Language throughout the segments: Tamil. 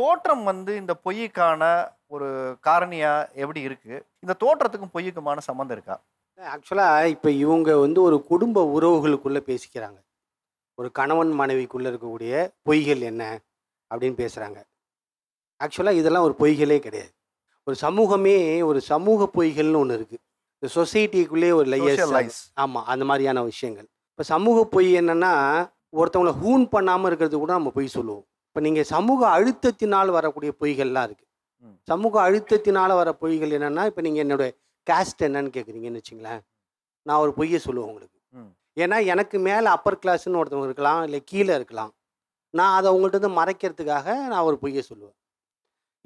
தோற்றம் வந்து இந்த பொய்யுக்கான ஒரு காரணியாக எப்படி இருக்குது இந்த தோற்றத்துக்கும் பொய்யுக்குமான சம்மந்தம் இருக்கா ஆக்சுவலாக இப்போ இவங்க வந்து ஒரு குடும்ப உறவுகளுக்குள்ளே பேசிக்கிறாங்க ஒரு கணவன் மனைவிக்குள்ளே இருக்கக்கூடிய பொய்கள் என்ன அப்படின்னு பேசுகிறாங்க ஆக்சுவலாக இதெல்லாம் ஒரு பொய்களே கிடையாது ஒரு சமூகமே ஒரு சமூக பொய்கள்னு ஒன்று இருக்குது இந்த சொசைட்டிக்குள்ளேயே ஒரு லைஸ் ஆமாம் அந்த மாதிரியான விஷயங்கள் இப்போ சமூக பொய் என்னென்னா ஒருத்தவங்களை ஹூன் பண்ணாமல் இருக்கிறது கூட நம்ம பொய் சொல்லுவோம் இப்போ நீங்கள் சமூக அழுத்தத்தினால் வரக்கூடிய பொய்கள்லாம் இருக்குது சமூக அழுத்தத்தினால் வர பொய்கள் என்னென்னா இப்போ நீங்கள் என்னுடைய கேஸ்ட் என்னன்னு கேட்குறீங்கன்னு வச்சுங்களேன் நான் ஒரு பொய்யை சொல்லுவேன் உங்களுக்கு ஏன்னா எனக்கு மேலே அப்பர் கிளாஸ்ன்னு ஒருத்தவங்க இருக்கலாம் இல்லை கீழே இருக்கலாம் நான் அதை அவங்கள்ட்ட வந்து மறைக்கிறதுக்காக நான் ஒரு பொய்யை சொல்லுவேன்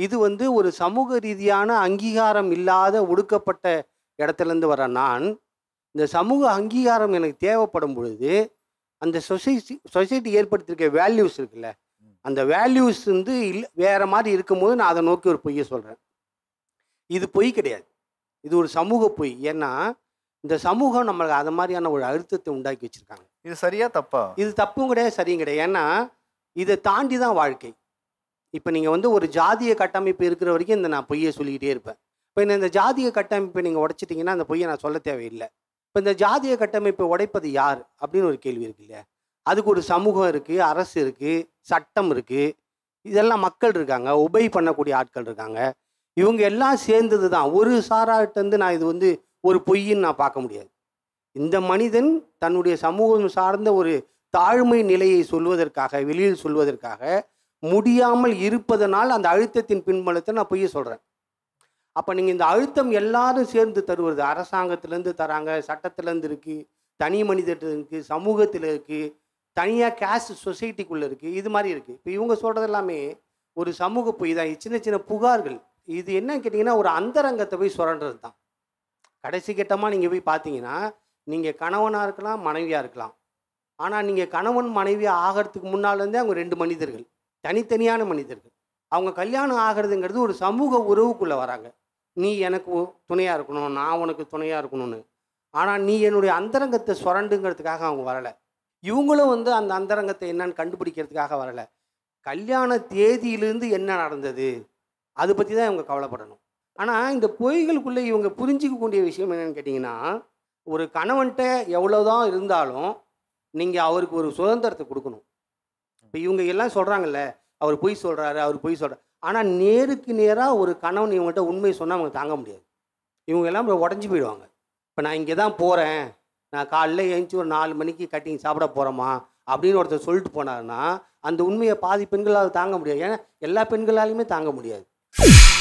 இது வந்து ஒரு சமூக ரீதியான அங்கீகாரம் இல்லாத ஒடுக்கப்பட்ட இடத்துலேருந்து வர நான் இந்த சமூக அங்கீகாரம் எனக்கு தேவைப்படும் பொழுது அந்த சொசைட்டி சொசைட்டி ஏற்படுத்தியிருக்க வேல்யூஸ் இருக்குல்ல அந்த வேல்யூஸ் வந்து இல்லை வேறு மாதிரி இருக்கும்போது நான் அதை நோக்கி ஒரு பொய்யை சொல்கிறேன் இது பொய் கிடையாது இது ஒரு சமூக பொய் ஏன்னா இந்த சமூகம் நம்மளுக்கு அது மாதிரியான ஒரு அழுத்தத்தை உண்டாக்கி வச்சுருக்காங்க இது சரியா தப்பா இது தப்பும் கிடையாது சரியும் கிடையாது ஏன்னா இதை தாண்டி தான் வாழ்க்கை இப்போ நீங்கள் வந்து ஒரு ஜாதிய கட்டமைப்பு இருக்கிற வரைக்கும் இந்த நான் பொய்யை சொல்லிக்கிட்டே இருப்பேன் இப்போ இந்த ஜாதிய கட்டமைப்பை நீங்கள் உடைச்சிட்டிங்கன்னா அந்த பொய்யை நான் சொல்ல தேவையில்லை இப்போ இந்த ஜாதிய கட்டமைப்பை உடைப்பது யார் அப்படின்னு ஒரு கேள்வி இருக்கு இல்லையா அதுக்கு ஒரு சமூகம் இருக்குது அரசு இருக்குது சட்டம் இருக்குது இதெல்லாம் மக்கள் இருக்காங்க உபை பண்ணக்கூடிய ஆட்கள் இருக்காங்க இவங்க எல்லாம் சேர்ந்தது தான் ஒரு சாராட்டந்து நான் இது வந்து ஒரு பொய்ன்னு நான் பார்க்க முடியாது இந்த மனிதன் தன்னுடைய சமூகம் சார்ந்த ஒரு தாழ்மை நிலையை சொல்வதற்காக வெளியில் சொல்வதற்காக முடியாமல் இருப்பதனால் அந்த அழுத்தத்தின் பின்பலத்தை நான் பொய்ய சொல்கிறேன் அப்போ நீங்கள் இந்த அழுத்தம் எல்லாரும் சேர்ந்து தருவது அரசாங்கத்திலேருந்து தராங்க சட்டத்திலேருந்து இருக்குது தனி மனிதத்தில் இருக்குது சமூகத்தில் இருக்குது தனியாக கேஸ்ட் சொசைட்டிக்குள்ளே இருக்குது இது மாதிரி இருக்குது இப்போ இவங்க சொல்கிறது எல்லாமே ஒரு சமூக தான் சின்ன சின்ன புகார்கள் இது என்னன்னு கேட்டிங்கன்னா ஒரு அந்தரங்கத்தை போய் சுரண்டது தான் கடைசி கட்டமாக நீங்கள் போய் பார்த்தீங்கன்னா நீங்கள் கணவனாக இருக்கலாம் மனைவியாக இருக்கலாம் ஆனால் நீங்கள் கணவன் மனைவி ஆகிறதுக்கு முன்னாலேருந்தே அவங்க ரெண்டு மனிதர்கள் தனித்தனியான மனிதர்கள் அவங்க கல்யாணம் ஆகிறதுங்கிறது ஒரு சமூக உறவுக்குள்ளே வராங்க நீ எனக்கு துணையாக இருக்கணும் நான் உனக்கு துணையாக இருக்கணும்னு ஆனால் நீ என்னுடைய அந்தரங்கத்தை சுரண்டுங்கிறதுக்காக அவங்க வரலை இவங்களும் வந்து அந்த அந்தரங்கத்தை என்னன்னு கண்டுபிடிக்கிறதுக்காக வரலை கல்யாண தேதியிலிருந்து என்ன நடந்தது அதை பற்றி தான் இவங்க கவலைப்படணும் ஆனால் இந்த பொய்களுக்குள்ளே இவங்க புரிஞ்சிக்கக்கூடிய விஷயம் என்னென்னு கேட்டிங்கன்னா ஒரு கணவன்கிட்ட எவ்வளோதான் இருந்தாலும் நீங்கள் அவருக்கு ஒரு சுதந்திரத்தை கொடுக்கணும் இப்போ இவங்க எல்லாம் சொல்கிறாங்கல்ல அவர் பொய் சொல்கிறாரு அவர் பொய் சொல்கிறார் ஆனால் நேருக்கு நேராக ஒரு கணவன் இவங்கள்ட்ட உண்மை சொன்னால் அவங்க தாங்க முடியாது இவங்க எல்லாம் உடஞ்சி போயிடுவாங்க இப்போ நான் இங்கே தான் போகிறேன் நான் காலையில் எழுந்துச்சி ஒரு நாலு மணிக்கு கட்டிங் சாப்பிட போகிறோமா அப்படின்னு ஒருத்தர் சொல்லிட்டு போனாருன்னா அந்த உண்மையை பாதி பெண்களால் தாங்க முடியாது ஏன்னா எல்லா பெண்களாலையுமே தாங்க முடியாது